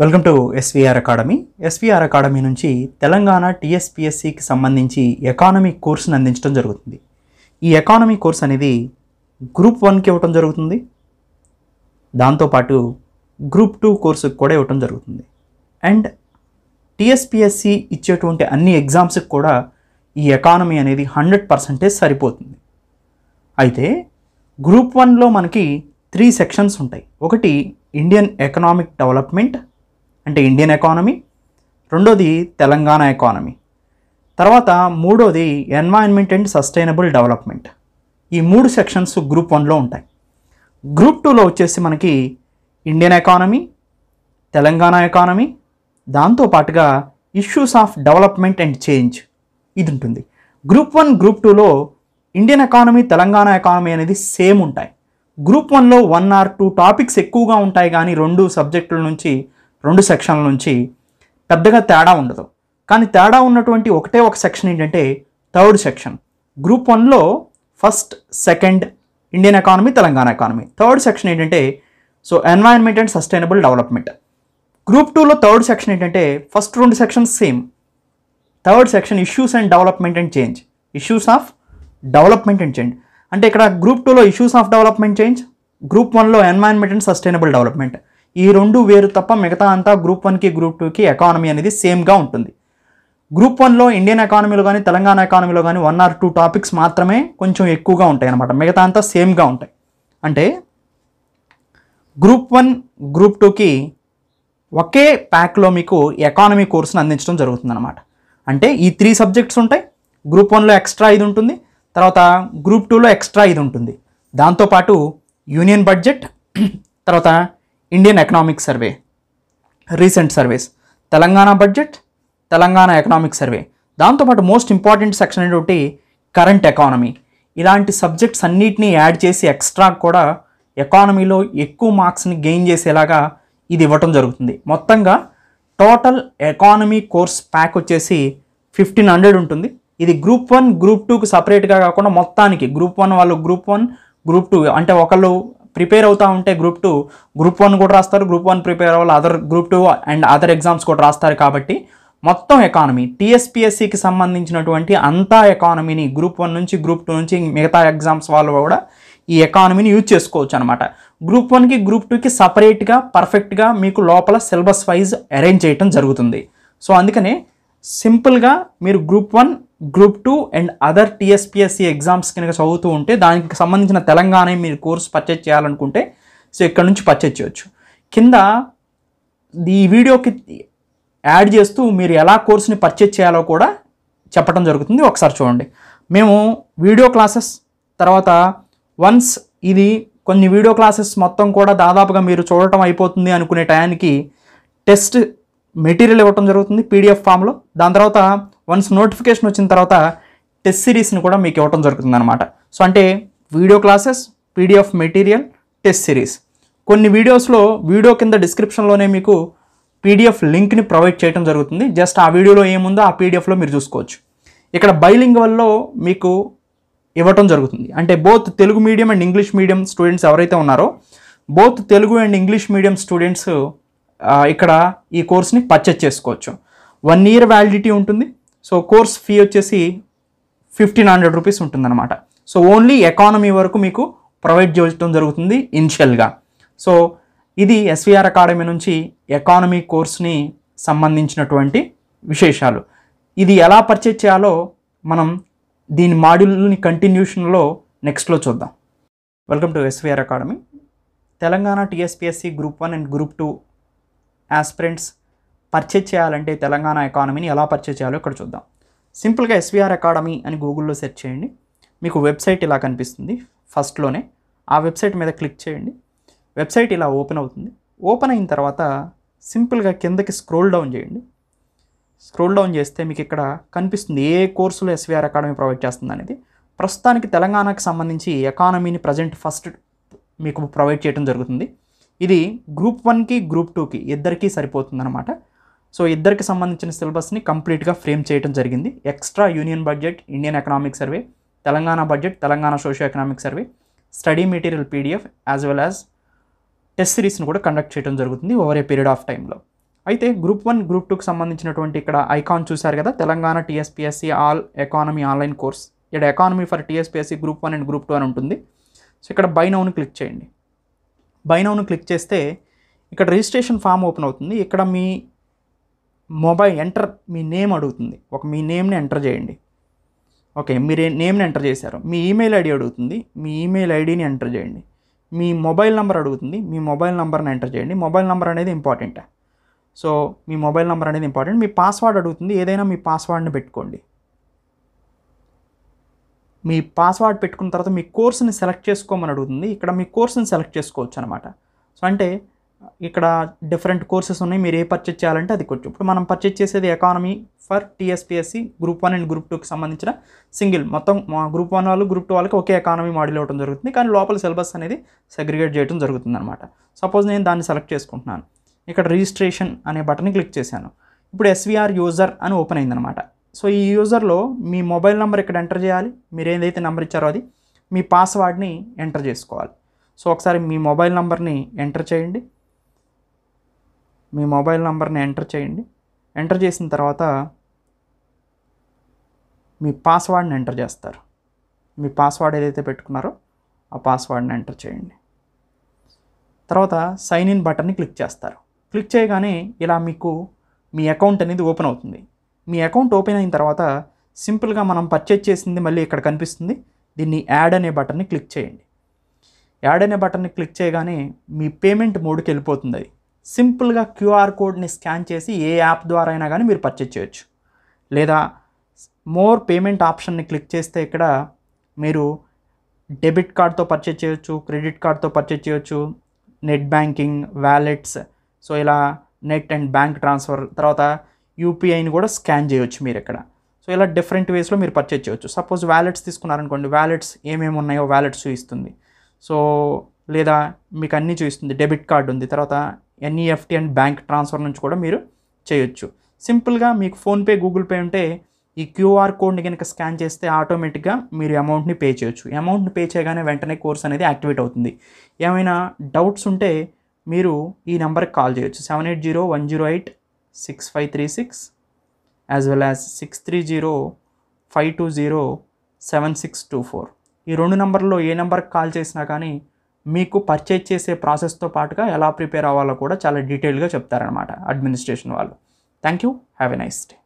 welcome to S V R academy S V R academy నుంచి తెలంగాణ టీఎస్పిఎస్సికి సంబంధించి economy కోర్సును అందించడం జరుగుతుంది ఈ ఎకానమీ కోర్స్ అనేది గ్రూప్ వన్కి ఇవ్వటం జరుగుతుంది దాంతోపాటు గ్రూప్ టూ కోర్సుకి కూడా ఇవ్వటం జరుగుతుంది అండ్ టీఎస్పిఎస్సి ఇచ్చేటువంటి అన్ని ఎగ్జామ్స్కి కూడా ఈ ఎకానమీ అనేది హండ్రెడ్ పర్సంటేజ్ సరిపోతుంది అయితే గ్రూప్ వన్లో మనకి త్రీ సెక్షన్స్ ఉంటాయి ఒకటి ఇండియన్ ఎకనామిక్ డెవలప్మెంట్ అంటే ఇండియన్ ఎకానమీ రెండోది తెలంగాణ ఎకానమీ తర్వాత మూడోది ఎన్వైర్న్మెంట్ అండ్ సస్టైనబుల్ డెవలప్మెంట్ ఈ మూడు సెక్షన్స్ గ్రూప్ వన్లో ఉంటాయి గ్రూప్ టూలో వచ్చేసి మనకి ఇండియన్ ఎకానమీ తెలంగాణ ఎకానమీ దాంతోపాటుగా issues of development and change ఇది ఉంటుంది గ్రూప్ వన్ గ్రూప్ టూలో ఇండియన్ ఎకానమీ తెలంగాణ ఎకానమీ అనేది సేమ్ ఉంటాయి గ్రూప్ వన్లో వన్ ఆర్ టూ టాపిక్స్ ఎక్కువగా ఉంటాయి కానీ రెండు సబ్జెక్టుల నుంచి రెండు సెక్షన్ల నుంచి పెద్దగా తేడా ఉండదు కానీ తేడా ఉన్నటువంటి ఒకటే ఒక సెక్షన్ ఏంటంటే థర్డ్ సెక్షన్ గ్రూప్ వన్లో first second Indian economy Telangana economy third section ఏంటంటే so environment and sustainable development group టూలో థర్డ్ సెక్షన్ ఏంటంటే ఫస్ట్ రెండు sections same third section issues and development and change issues of development and change అంటే ఇక్కడ group టూలో issues of development change group వన్లో environment and sustainable development ఈ రెండు వేరు తప్ప మిగతా అంతా గ్రూప్ వన్కి గ్రూప్ టూకి ఎకానమీ అనేది సేమ్గా ఉంటుంది గ్రూప్ వన్లో ఇండియన్ ఎకానమీలో కానీ తెలంగాణ ఎకానమీలో కానీ వన్ ఆర్ టూ టాపిక్స్ మాత్రమే కొంచెం ఎక్కువగా ఉంటాయి అనమాట మిగతా అంతా సేమ్గా ఉంటాయి అంటే గ్రూప్ వన్ గ్రూప్ టూకి ఒకే ప్యాక్లో మీకు ఎకానమీ కోర్సును అందించడం జరుగుతుంది అనమాట అంటే ఈ త్రీ సబ్జెక్ట్స్ ఉంటాయి గ్రూప్ వన్లో ఎక్స్ట్రా ఇది ఉంటుంది తర్వాత గ్రూప్ టూలో ఎక్స్ట్రా ఇది ఉంటుంది దాంతోపాటు యూనియన్ బడ్జెట్ తర్వాత Indian economic survey recent surveys Telangana budget Telangana economic survey దాంతోపాటు మోస్ట్ ఇంపార్టెంట్ సెక్షన్ ఏంటి కరెంట్ ఎకానమీ ఇలాంటి సబ్జెక్ట్స్ అన్నిటినీ యాడ్ చేసి ఎక్స్ట్రా కూడా ఎకానమీలో ఎక్కువ మార్క్స్ని గెయిన్ చేసేలాగా ఇది ఇవ్వటం జరుగుతుంది మొత్తంగా టోటల్ ఎకానమీ కోర్స్ ప్యాక్ వచ్చేసి ఫిఫ్టీన్ హండ్రెడ్ ఉంటుంది ఇది గ్రూప్ వన్ గ్రూప్ టూకి సపరేట్గా కాకుండా మొత్తానికి గ్రూప్ వన్ వాళ్ళు గ్రూప్ వన్ గ్రూప్ టూ అంటే ఒకళ్ళు ప్రిపేర్ అవుతూ ఉంటే గ్రూప్ టూ గ్రూప్ వన్ కూడా రాస్తారు గ్రూప్ వన్ ప్రిపేర్ అవ్వాలి other group two and other exams కూడా రాస్తారు కాబట్టి మొత్తం ఎకానమీ టీఎస్పిఎస్సికి సంబంధించినటువంటి అంతా ఎకానమీని గ్రూప్ వన్ నుంచి గ్రూప్ టూ నుంచి మిగతా ఎగ్జామ్స్ వాళ్ళు కూడా ఈ ఎకానమీని యూజ్ చేసుకోవచ్చు అనమాట గ్రూప్ వన్కి గ్రూప్ టూకి సపరేట్గా పర్ఫెక్ట్గా మీకు లోపల సిలబస్ వైజ్ అరేంజ్ చేయడం జరుగుతుంది సో అందుకనే సింపుల్గా మీరు group one group two and other T S P S C exams కనుక చదువుతూ ఉంటే దానికి సంబంధించిన తెలంగాణ మీరు కోర్స్ పర్చేజ్ చేయాలనుకుంటే సో ఇక్కడ నుంచి పర్చేజ్ చేయొచ్చు కింద ఈ వీడియోకి యాడ్ చేస్తూ మీరు ఎలా కోర్సుని పర్చేజ్ చేయాలో కూడా చెప్పడం జరుగుతుంది ఒకసారి చూడండి మేము వీడియో క్లాసెస్ తర్వాత వన్స్ ఇది కొన్ని వీడియో క్లాసెస్ మొత్తం కూడా దాదాపుగా మీరు చూడటం అయిపోతుంది అనుకునే టయానికి టెస్ట్ మెటీరియల్ ఇవ్వటం జరుగుతుంది పీడిఎఫ్ ఫామ్లో దాని తర్వాత వన్స్ నోటిఫికేషన్ వచ్చిన తర్వాత టెస్ట్ సిరీస్ని కూడా మీకు ఇవ్వటం జరుగుతుంది అనమాట సో అంటే video classes P D F material test series కొన్ని వీడియోస్లో వీడియో కింద డిస్క్రిప్షన్లోనే మీకు పీడిఎఫ్ లింక్ని ప్రొవైడ్ చేయడం జరుగుతుంది జస్ట్ ఆ వీడియోలో ఏముందో ఆ పీడిఎఫ్లో మీరు చూసుకోవచ్చు ఇక్కడ బైలింగ్ వల్ల మీకు ఇవ్వటం జరుగుతుంది అంటే both Telugu medium and English medium students ఎవరైతే ఉన్నారో both Telugu and English medium students ఇక్కడ ఈ కోర్స్ని పర్చేజ్ చేసుకోవచ్చు వన్ ఇయర్ వ్యాలిడిటీ ఉంటుంది సో కోర్స్ ఫీ వచ్చేసి ఫిఫ్టీన్ హండ్రెడ్ రూపీస్ ఉంటుందన్నమాట సో ఓన్లీ ఎకానమీ వరకు మీకు ప్రొవైడ్ చేయడం జరుగుతుంది ఇనిషియల్గా సో ఇది ఎస్విఆర్ అకాడమీ నుంచి ఎకానమీ కోర్స్ని సంబంధించినటువంటి విశేషాలు ఇది ఎలా పర్చేజ్ చేయాలో మనం దీని మాడ్యూల్ని కంటిన్యూషన్లో నెక్స్ట్లో చూద్దాం welcome to S V R academy Telangana T S P S C group one and group two aspirants purchase చేయాలంటే తెలంగాణ ఎకానమీని ఎలా పర్చేజ్ చేయాలో ఇక్కడ చూద్దాం సింపుల్గా ఎస్విఆర్ అకాడమీ అని గూగుల్లో సెర్చ్ చేయండి మీకు వెబ్సైట్ ఇలా కనిపిస్తుంది ఫస్ట్లోనే ఆ వెబ్సైట్ మీద క్లిక్ చేయండి వెబ్సైట్ ఇలా ఓపెన్ అవుతుంది ఓపెన్ అయిన తర్వాత సింపుల్గా కిందకి స్క్రోల్ డౌన్ చేయండి స్క్రోల్ డౌన్ చేస్తే మీకు ఇక్కడ కనిపిస్తుంది ఏ కోర్సులు ఎస్విఆర్ అకాడమీ ప్రొవైడ్ చేస్తుంది అనేది ప్రస్తుతానికి తెలంగాణకు సంబంధించి ఎకానమీని ప్రజెంట్ ఫస్ట్ మీకు ప్రొవైడ్ చేయడం జరుగుతుంది ఇది గ్రూప్ వన్కి గ్రూప్ టూకి ఇద్దరికీ సరిపోతుందన్నమాట సో ఇద్దరికి సంబంధించిన సిలబస్ని కంప్లీట్గా ఫ్రేమ్ చేయడం జరిగింది extra union budget Indian economic survey Telangana budget Telangana socio economic survey study material PDF as well as test సిరీస్ని కూడా కండక్ట్ చేయడం జరుగుతుంది ఓవర్ ఏ పీరియడ్ ఆఫ్ టైంలో అయితే గ్రూప్ వన్ గ్రూప్ టూకి సంబంధించినటువంటి ఇక్కడ ఐకాన్ చూశారు కదా Telangana TSPSC all economy online course ఇక్కడ economy for TSPSC group one and group two అని ఉంటుంది సో ఇక్కడ బై నౌని క్లిక్ చేయండి బైనౌను క్లిక్ చేస్తే ఇక్కడ రిజిస్ట్రేషన్ ఫామ్ ఓపెన్ అవుతుంది ఇక్కడ మీ మొబైల్ ఎంటర్ మీ నేమ్ అడుగుతుంది ఒక మీ నేమ్ని ఎంటర్ చేయండి ఓకే మీరు నేమ్ని ఎంటర్ చేశారు మీ ఈమెయిల్ ఐడి అడుగుతుంది మీ ఈమెయిల్ ఐడిని ఎంటర్ చేయండి మీ మొబైల్ నెంబర్ అడుగుతుంది మీ మొబైల్ నెంబర్ని ఎంటర్ చేయండి మొబైల్ నెంబర్ అనేది ఇంపార్టెంట్ సో మీ మొబైల్ నెంబర్ అనేది ఇంపార్టెంట్ మీ పాస్వర్డ్ అడుగుతుంది ఏదైనా మీ పాస్వర్డ్ని పెట్టుకోండి మీ పాస్వర్డ్ పెట్టుకున్న తర్వాత మీ కోర్సుని సెలెక్ట్ చేసుకోమని అడుగుతుంది ఇక్కడ మీ కోర్సుని సెలెక్ట్ చేసుకోవచ్చు అనమాట సో అంటే ఇక్కడ డిఫరెంట్ కోర్సెస్ ఉన్నాయి మీరు ఏ పర్చేజ్ చేయాలంటే అది కొంచెం ఇప్పుడు మనం పర్చేజ్ చేసేది economy for TSPSC group one and group టూకి సంబంధించిన సింగిల్ మొత్తం మా గ్రూప్ వన్ వాళ్ళు గ్రూప్ టూ వాళ్ళకి ఒకే ఎకానమీ మాడిల్ ఇవ్వడం జరుగుతుంది కానీ లోపల సిలబస్ అనేది సెగ్రిగేట్ చేయడం జరుగుతుంది అనమాట సపోజ్ నేను దాన్ని సెలెక్ట్ చేసుకుంటున్నాను ఇక్కడ రిజిస్ట్రేషన్ అనే బటన్ని క్లిక్ చేశాను ఇప్పుడు ఎస్వీఆర్ యూజర్ అని ఓపెన్ అయిందనమాట సో ఈ యూజర్లో మీ మొబైల్ నెంబర్ ఇక్కడ ఎంటర్ చేయాలి మీరు ఏదైతే నెంబర్ ఇచ్చారో అది మీ పాస్వర్డ్ని ఎంటర్ చేసుకోవాలి సో ఒకసారి మీ మొబైల్ నెంబర్ని ఎంటర్ చేయండి మీ మొబైల్ నెంబర్ని ఎంటర్ చేయండి ఎంటర్ చేసిన తర్వాత మీ పాస్వర్డ్ని ఎంటర్ చేస్తారు మీ పాస్వర్డ్ ఏదైతే పెట్టుకున్నారో ఆ పాస్వర్డ్ని ఎంటర్ చేయండి తర్వాత సైన్ ఇన్ బటన్ని క్లిక్ చేస్తారు క్లిక్ చేయగానే ఇలా మీకు మీ అకౌంట్ అనేది ఓపెన్ అవుతుంది మీ అకౌంట్ ఓపెన్ అయిన తర్వాత సింపుల్గా మనం పర్చేజ్ చేసింది మళ్ళీ ఇక్కడ కనిపిస్తుంది దీన్ని యాడ్ అనే బటన్ని క్లిక్ చేయండి యాడ్ అనే బటన్ని క్లిక్ చేయగానే మీ పేమెంట్ మోడ్కి వెళ్ళిపోతుంది అది సింపుల్గా క్యూఆర్ కోడ్ని స్కాన్ చేసి ఏ యాప్ ద్వారా అయినా కానీ మీరు పర్చేజ్ చేయొచ్చు లేదా మోర్ పేమెంట్ ఆప్షన్ని క్లిక్ చేస్తే ఇక్కడ మీరు డెబిట్ కార్డ్తో పర్చేజ్ చేయొచ్చు క్రెడిట్ కార్డ్తో పర్చేజ్ చేయొచ్చు నెట్ బ్యాంకింగ్ వ్యాలెట్స్ సో ఇలా నెట్ అండ్ బ్యాంక్ ట్రాన్స్ఫర్ తర్వాత యూపీఐని కూడా స్కాన్ చేయవచ్చు మీరు ఇక్కడ సో ఇలా డిఫరెంట్ వేస్లో మీరు పర్చేజ్ చేయవచ్చు సపోజ్ వ్యాలెట్స్ తీసుకున్నారనుకోండి వ్యాలెట్స్ ఏమేమి ఉన్నాయో వ్యాలెట్స్ చూపిస్తుంది సో లేదా మీకు అన్నీ చూపిస్తుంది డెబిట్ కార్డు ఉంది తర్వాత NEFT e and bank transfer నుంచి కూడా మీరు చేయొచ్చు సింపుల్గా మీకు ఫోన్పే గూగుల్ పే ఉంటే ఈ క్యూఆర్ కోడ్ని కనుక స్కాన్ చేస్తే ఆటోమేటిక్గా మీరు అమౌంట్ని పే చేయొచ్చు అమౌంట్ని పే చేయగానే వెంటనే కోర్స్ అనేది యాక్టివేట్ అవుతుంది ఏమైనా డౌట్స్ ఉంటే మీరు ఈ నెంబర్కి కాల్ చేయొచ్చు seven eight zero one zero eight six five three six as well as six three zero five two zero seven six two four ఈ రెండు నెంబర్లో ఏ నెంబర్కి కాల్ చేసినా కానీ మీకు పర్చేజ్ చేసే ప్రాసెస్తో పాటుగా ఎలా ప్రిపేర్ అవ్వాలో కూడా చాలా డీటెయిల్గా చెప్తారనమాట అడ్మినిస్ట్రేషన్ వాళ్ళు thank you have a nice day